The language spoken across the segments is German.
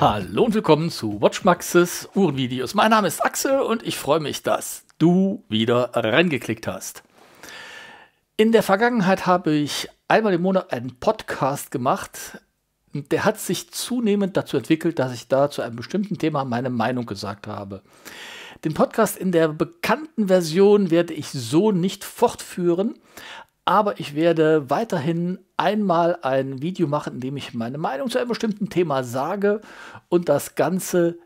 Hallo und willkommen zu Watchmaxes Uhrenvideos. Mein Name ist Axel und ich freue mich, dass du wieder reingeklickt hast. In der Vergangenheit habe ich einmal im Monat einen Podcast gemacht. Der hat sich zunehmend dazu entwickelt, dass ich da zu einem bestimmten Thema meine Meinung gesagt habe. Den Podcast in der bekannten Version werde ich so nicht fortführen, aber ich werde weiterhin einmal ein Video machen, in dem ich meine Meinung zu einem bestimmten Thema sage und das Ganze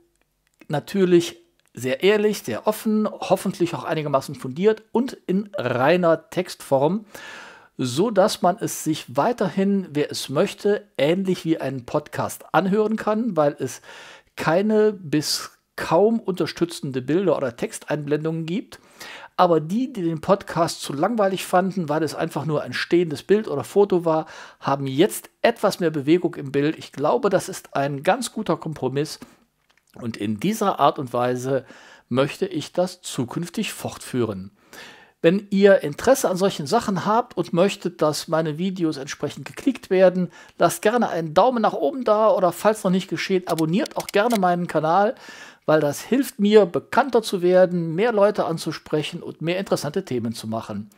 natürlich sehr ehrlich, sehr offen, hoffentlich auch einigermaßen fundiert und in reiner Textform, so dass man es sich weiterhin, wer es möchte, ähnlich wie einen Podcast anhören kann, weil es keine bis kaum unterstützende Bilder oder Texteinblendungen gibt. Aber die, die den Podcast zu langweilig fanden, weil es einfach nur ein stehendes Bild oder Foto war, haben jetzt etwas mehr Bewegung im Bild. Ich glaube, das ist ein ganz guter Kompromiss. Und in dieser Art und Weise möchte ich das zukünftig fortführen. Wenn ihr Interesse an solchen Sachen habt und möchtet, dass meine Videos entsprechend geklickt werden, lasst gerne einen Daumen nach oben da oder falls noch nicht geschehen, abonniert auch gerne meinen Kanal weil das hilft mir, bekannter zu werden, mehr Leute anzusprechen und mehr interessante Themen zu machen.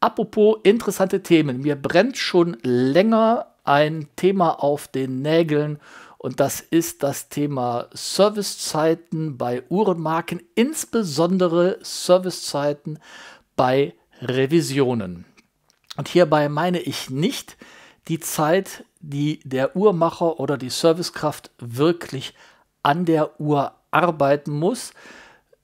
Apropos interessante Themen, mir brennt schon länger ein Thema auf den Nägeln und das ist das Thema Servicezeiten bei Uhrenmarken, insbesondere Servicezeiten bei Revisionen. Und hierbei meine ich nicht die Zeit, die der Uhrmacher oder die Servicekraft wirklich an der Uhr arbeiten muss,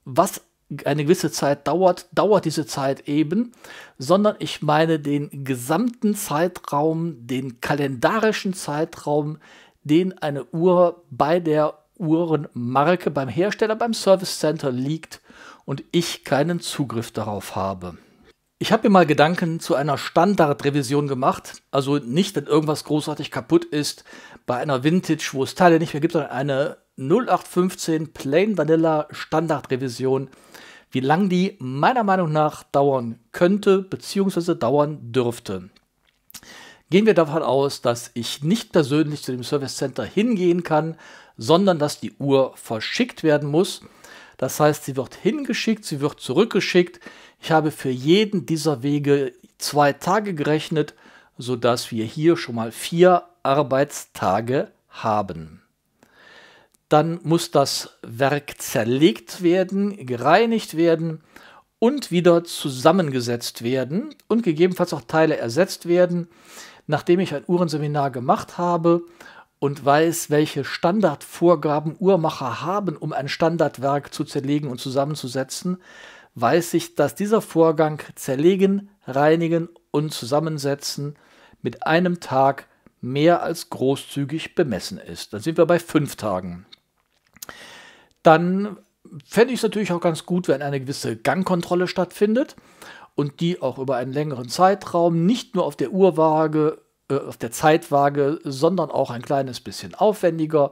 was eine gewisse Zeit dauert, dauert diese Zeit eben, sondern ich meine den gesamten Zeitraum, den kalendarischen Zeitraum, den eine Uhr bei der Uhrenmarke, beim Hersteller, beim Service Center liegt und ich keinen Zugriff darauf habe. Ich habe mir mal Gedanken zu einer Standardrevision gemacht. Also nicht, wenn irgendwas großartig kaputt ist, bei einer Vintage, wo es Teile nicht mehr gibt, sondern eine 0815 Plain Vanilla Standardrevision, wie lange die meiner Meinung nach dauern könnte bzw. dauern dürfte. Gehen wir davon aus, dass ich nicht persönlich zu dem Service Center hingehen kann, sondern dass die Uhr verschickt werden muss. Das heißt, sie wird hingeschickt, sie wird zurückgeschickt. Ich habe für jeden dieser Wege zwei Tage gerechnet, sodass wir hier schon mal vier Arbeitstage haben dann muss das Werk zerlegt werden, gereinigt werden und wieder zusammengesetzt werden und gegebenenfalls auch Teile ersetzt werden. Nachdem ich ein Uhrenseminar gemacht habe und weiß, welche Standardvorgaben Uhrmacher haben, um ein Standardwerk zu zerlegen und zusammenzusetzen, weiß ich, dass dieser Vorgang zerlegen, reinigen und zusammensetzen mit einem Tag mehr als großzügig bemessen ist. Dann sind wir bei fünf Tagen dann fände ich es natürlich auch ganz gut, wenn eine gewisse Gangkontrolle stattfindet und die auch über einen längeren Zeitraum nicht nur auf der Uhrwaage, äh, auf der Zeitwaage, sondern auch ein kleines bisschen aufwendiger.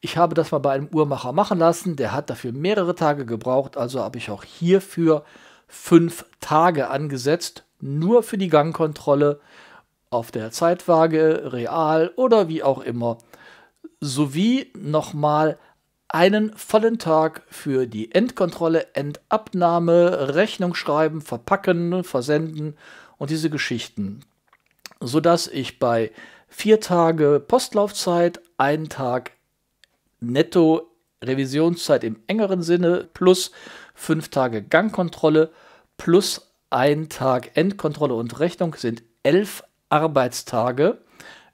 Ich habe das mal bei einem Uhrmacher machen lassen, der hat dafür mehrere Tage gebraucht, also habe ich auch hierfür fünf Tage angesetzt, nur für die Gangkontrolle auf der Zeitwaage, real oder wie auch immer, sowie nochmal einen vollen Tag für die Endkontrolle, Endabnahme, Rechnung schreiben, verpacken, versenden und diese Geschichten, sodass ich bei vier Tage Postlaufzeit, einen Tag netto Revisionszeit im engeren Sinne plus fünf Tage Gangkontrolle plus ein Tag Endkontrolle und Rechnung sind elf Arbeitstage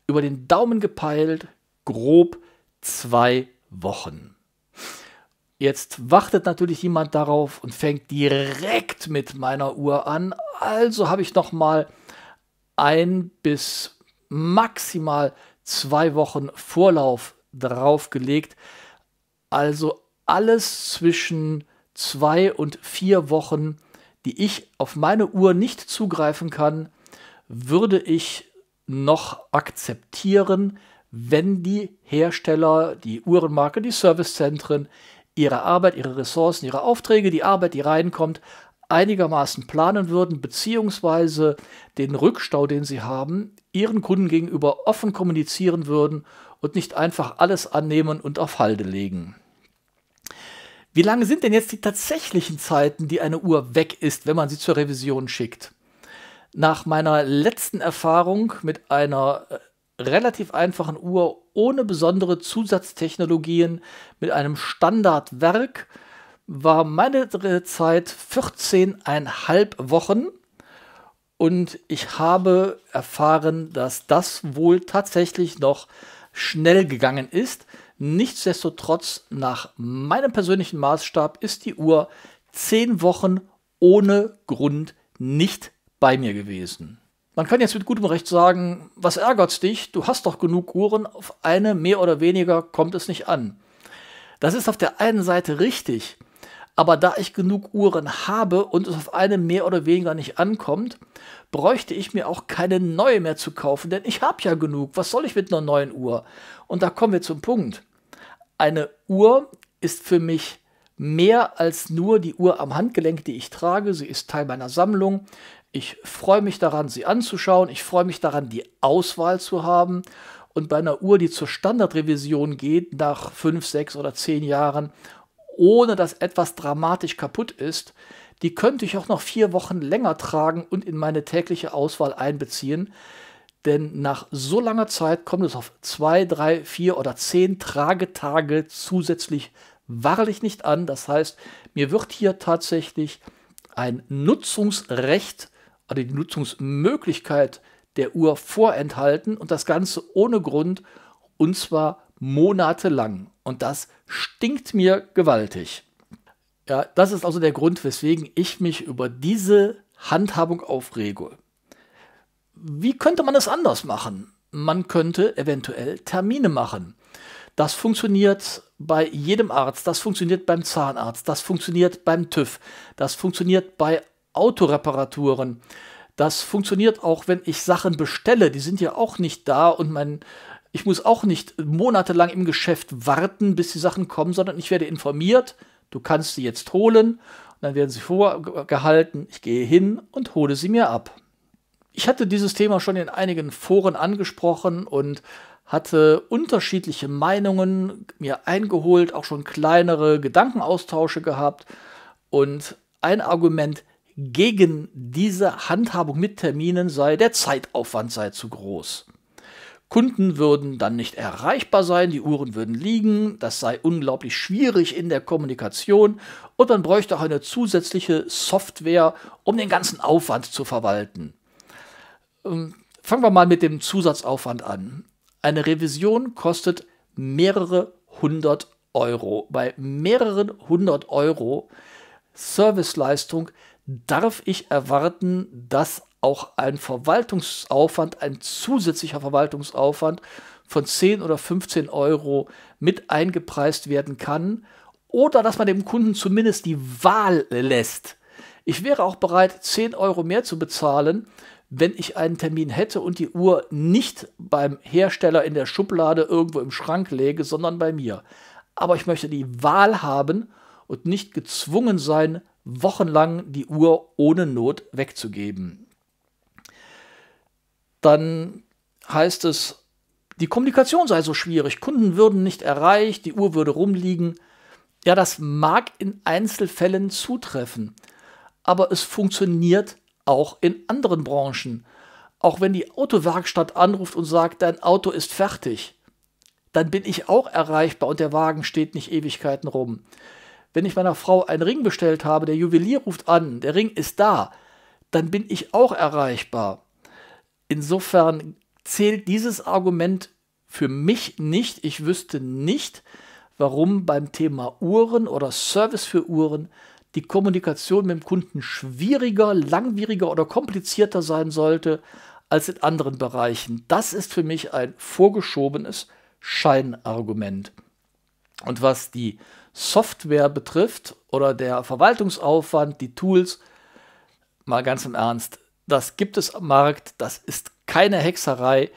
über den Daumen gepeilt grob zwei Wochen. Jetzt wartet natürlich jemand darauf und fängt direkt mit meiner Uhr an. Also habe ich noch mal ein bis maximal zwei Wochen Vorlauf draufgelegt. Also alles zwischen zwei und vier Wochen, die ich auf meine Uhr nicht zugreifen kann, würde ich noch akzeptieren, wenn die Hersteller, die Uhrenmarke, die Servicezentren ihre Arbeit, ihre Ressourcen, ihre Aufträge, die Arbeit, die reinkommt, einigermaßen planen würden, beziehungsweise den Rückstau, den sie haben, ihren Kunden gegenüber offen kommunizieren würden und nicht einfach alles annehmen und auf Halde legen. Wie lange sind denn jetzt die tatsächlichen Zeiten, die eine Uhr weg ist, wenn man sie zur Revision schickt? Nach meiner letzten Erfahrung mit einer äh, relativ einfachen Uhr ohne besondere Zusatztechnologien mit einem Standardwerk war meine Zeit 14,5 Wochen und ich habe erfahren, dass das wohl tatsächlich noch schnell gegangen ist. Nichtsdestotrotz, nach meinem persönlichen Maßstab ist die Uhr 10 Wochen ohne Grund nicht bei mir gewesen. Man kann jetzt mit gutem Recht sagen, was ärgert dich? Du hast doch genug Uhren, auf eine mehr oder weniger kommt es nicht an. Das ist auf der einen Seite richtig, aber da ich genug Uhren habe und es auf eine mehr oder weniger nicht ankommt, bräuchte ich mir auch keine neue mehr zu kaufen, denn ich habe ja genug. Was soll ich mit einer neuen Uhr? Und da kommen wir zum Punkt. Eine Uhr ist für mich mehr als nur die Uhr am Handgelenk, die ich trage. Sie ist Teil meiner Sammlung. Ich freue mich daran, sie anzuschauen. Ich freue mich daran, die Auswahl zu haben. Und bei einer Uhr, die zur Standardrevision geht, nach fünf, sechs oder zehn Jahren, ohne dass etwas dramatisch kaputt ist, die könnte ich auch noch vier Wochen länger tragen und in meine tägliche Auswahl einbeziehen. Denn nach so langer Zeit kommt es auf zwei, drei, vier oder zehn Tragetage zusätzlich wahrlich nicht an. Das heißt, mir wird hier tatsächlich ein Nutzungsrecht, oder also die Nutzungsmöglichkeit der Uhr vorenthalten und das Ganze ohne Grund und zwar monatelang. Und das stinkt mir gewaltig. Ja, das ist also der Grund, weswegen ich mich über diese Handhabung aufrege. Wie könnte man es anders machen? Man könnte eventuell Termine machen. Das funktioniert bei jedem Arzt, das funktioniert beim Zahnarzt, das funktioniert beim TÜV, das funktioniert bei Autoreparaturen. Das funktioniert auch, wenn ich Sachen bestelle, die sind ja auch nicht da und mein ich muss auch nicht monatelang im Geschäft warten, bis die Sachen kommen, sondern ich werde informiert, du kannst sie jetzt holen und dann werden sie vorgehalten, ich gehe hin und hole sie mir ab. Ich hatte dieses Thema schon in einigen Foren angesprochen und hatte unterschiedliche Meinungen mir eingeholt, auch schon kleinere Gedankenaustausche gehabt. Und ein Argument gegen diese Handhabung mit Terminen sei, der Zeitaufwand sei zu groß. Kunden würden dann nicht erreichbar sein, die Uhren würden liegen, das sei unglaublich schwierig in der Kommunikation und man bräuchte auch eine zusätzliche Software, um den ganzen Aufwand zu verwalten. Ähm, fangen wir mal mit dem Zusatzaufwand an. Eine Revision kostet mehrere hundert Euro. Bei mehreren hundert Euro Serviceleistung darf ich erwarten, dass auch ein Verwaltungsaufwand, ein zusätzlicher Verwaltungsaufwand von 10 oder 15 Euro mit eingepreist werden kann oder dass man dem Kunden zumindest die Wahl lässt. Ich wäre auch bereit, 10 Euro mehr zu bezahlen, wenn ich einen Termin hätte und die Uhr nicht beim Hersteller in der Schublade irgendwo im Schrank lege, sondern bei mir. Aber ich möchte die Wahl haben und nicht gezwungen sein, wochenlang die Uhr ohne Not wegzugeben. Dann heißt es, die Kommunikation sei so schwierig, Kunden würden nicht erreicht, die Uhr würde rumliegen. Ja, das mag in Einzelfällen zutreffen, aber es funktioniert nicht auch in anderen Branchen. Auch wenn die Autowerkstatt anruft und sagt, dein Auto ist fertig, dann bin ich auch erreichbar und der Wagen steht nicht Ewigkeiten rum. Wenn ich meiner Frau einen Ring bestellt habe, der Juwelier ruft an, der Ring ist da, dann bin ich auch erreichbar. Insofern zählt dieses Argument für mich nicht. Ich wüsste nicht, warum beim Thema Uhren oder Service für Uhren die Kommunikation mit dem Kunden schwieriger, langwieriger oder komplizierter sein sollte als in anderen Bereichen. Das ist für mich ein vorgeschobenes Scheinargument. Und was die Software betrifft oder der Verwaltungsaufwand, die Tools, mal ganz im Ernst, das gibt es am Markt, das ist keine Hexerei.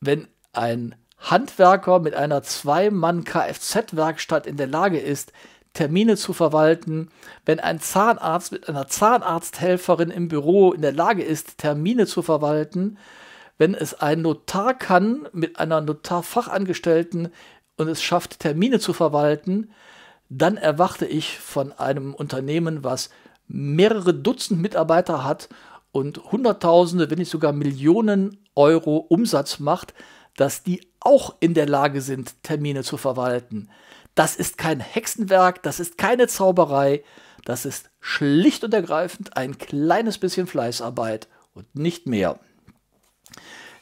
Wenn ein Handwerker mit einer Zwei-Mann-Kfz-Werkstatt in der Lage ist, Termine zu verwalten. Wenn ein Zahnarzt mit einer Zahnarzthelferin im Büro in der Lage ist, Termine zu verwalten, wenn es ein Notar kann mit einer Notarfachangestellten und es schafft, Termine zu verwalten, dann erwarte ich von einem Unternehmen, was mehrere Dutzend Mitarbeiter hat und Hunderttausende, wenn nicht sogar Millionen Euro Umsatz macht, dass die auch in der Lage sind, Termine zu verwalten. Das ist kein Hexenwerk, das ist keine Zauberei, das ist schlicht und ergreifend ein kleines bisschen Fleißarbeit und nicht mehr.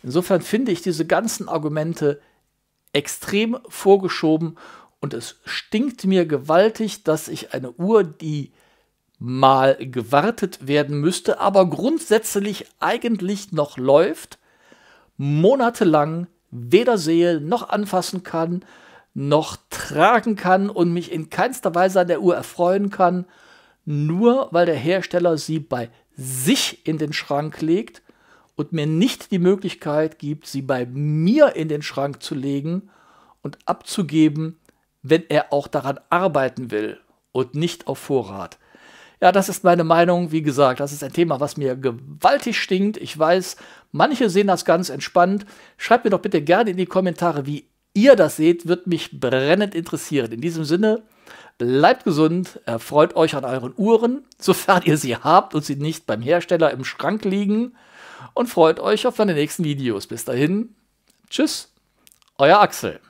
Insofern finde ich diese ganzen Argumente extrem vorgeschoben und es stinkt mir gewaltig, dass ich eine Uhr, die mal gewartet werden müsste, aber grundsätzlich eigentlich noch läuft, monatelang weder sehe noch anfassen kann, noch tragen kann und mich in keinster Weise an der Uhr erfreuen kann, nur weil der Hersteller sie bei sich in den Schrank legt und mir nicht die Möglichkeit gibt, sie bei mir in den Schrank zu legen und abzugeben, wenn er auch daran arbeiten will und nicht auf Vorrat. Ja, das ist meine Meinung. Wie gesagt, das ist ein Thema, was mir gewaltig stinkt. Ich weiß, manche sehen das ganz entspannt. Schreibt mir doch bitte gerne in die Kommentare, wie ihr das seht, wird mich brennend interessieren. In diesem Sinne, bleibt gesund, erfreut euch an euren Uhren, sofern ihr sie habt und sie nicht beim Hersteller im Schrank liegen und freut euch auf meine nächsten Videos. Bis dahin, tschüss, euer Axel.